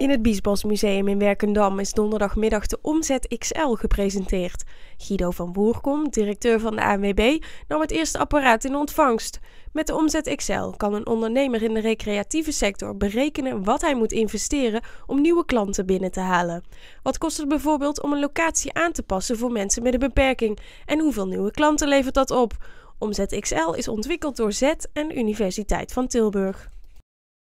In het Biesbos in Werkendam is donderdagmiddag de Omzet XL gepresenteerd. Guido van Boerkom, directeur van de ANWB, nam het eerste apparaat in ontvangst. Met de Omzet XL kan een ondernemer in de recreatieve sector berekenen wat hij moet investeren om nieuwe klanten binnen te halen. Wat kost het bijvoorbeeld om een locatie aan te passen voor mensen met een beperking? En hoeveel nieuwe klanten levert dat op? Omzet XL is ontwikkeld door Z en Universiteit van Tilburg.